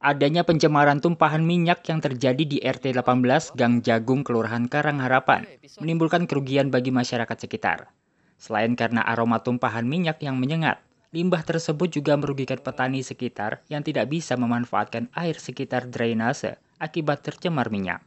adanya pencemaran tumpahan minyak yang terjadi di RT 18 Gang Jagung Kelurahan Karang Harapan menimbulkan kerugian bagi masyarakat sekitar. Selain karena aroma tumpahan minyak yang menyengat, limbah tersebut juga merugikan petani sekitar yang tidak bisa memanfaatkan air sekitar drainase akibat tercemar minyak.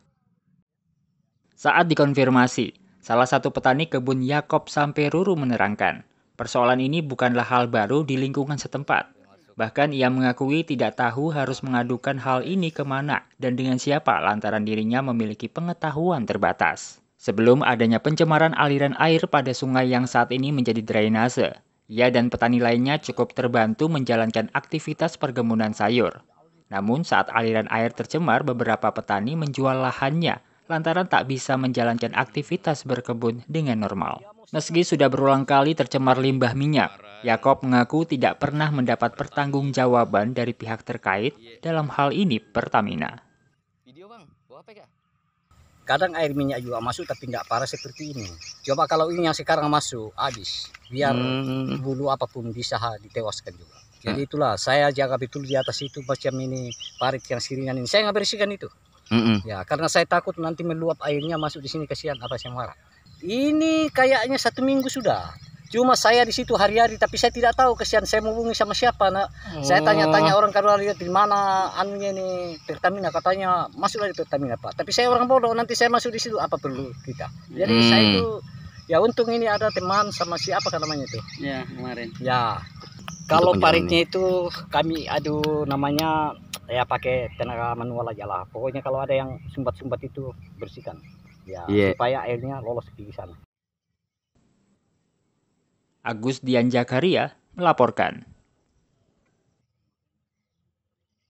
Saat dikonfirmasi, salah satu petani kebun Yakob Samperuru menerangkan, persoalan ini bukanlah hal baru di lingkungan setempat Bahkan ia mengakui tidak tahu harus mengadukan hal ini kemana dan dengan siapa lantaran dirinya memiliki pengetahuan terbatas. Sebelum adanya pencemaran aliran air pada sungai yang saat ini menjadi drainase, ia dan petani lainnya cukup terbantu menjalankan aktivitas perkebunan sayur. Namun saat aliran air tercemar, beberapa petani menjual lahannya lantaran tak bisa menjalankan aktivitas berkebun dengan normal. Meski sudah berulang kali tercemar limbah minyak, Yakob mengaku tidak pernah mendapat pertanggungjawaban dari pihak terkait iya. dalam hal ini Pertamina. Kadang air minyak juga masuk tapi tidak parah seperti ini. Coba kalau ini yang sekarang masuk habis, biar hmm. bulu apapun bisa ditewaskan juga. Jadi itulah saya jaga betul di atas itu macam ini parit yang siringan ini. Saya nggak bersihkan itu. Mm -mm. Ya karena saya takut nanti meluap airnya masuk di sini kasihan apa saya marah. Ini kayaknya satu minggu sudah. Cuma saya di situ hari-hari, tapi saya tidak tahu kesian saya menghubungi sama siapa. nak oh. Saya tanya-tanya oh. orang kalau lihat di mana anunya ini Pertamina katanya masuklah di Pertamina Pak. Tapi saya orang bodoh, nanti saya masuk di situ apa perlu kita. Jadi hmm. saya itu ya untung ini ada teman sama siapa kan namanya itu. Ya kemarin. Ya kalau paritnya itu kami aduh namanya ya pakai tenaga manual aja lah. Pokoknya kalau ada yang sumbat-sumbat itu bersihkan. Ya yeah. supaya airnya lolos di sana. Agus Dian Jakaria melaporkan.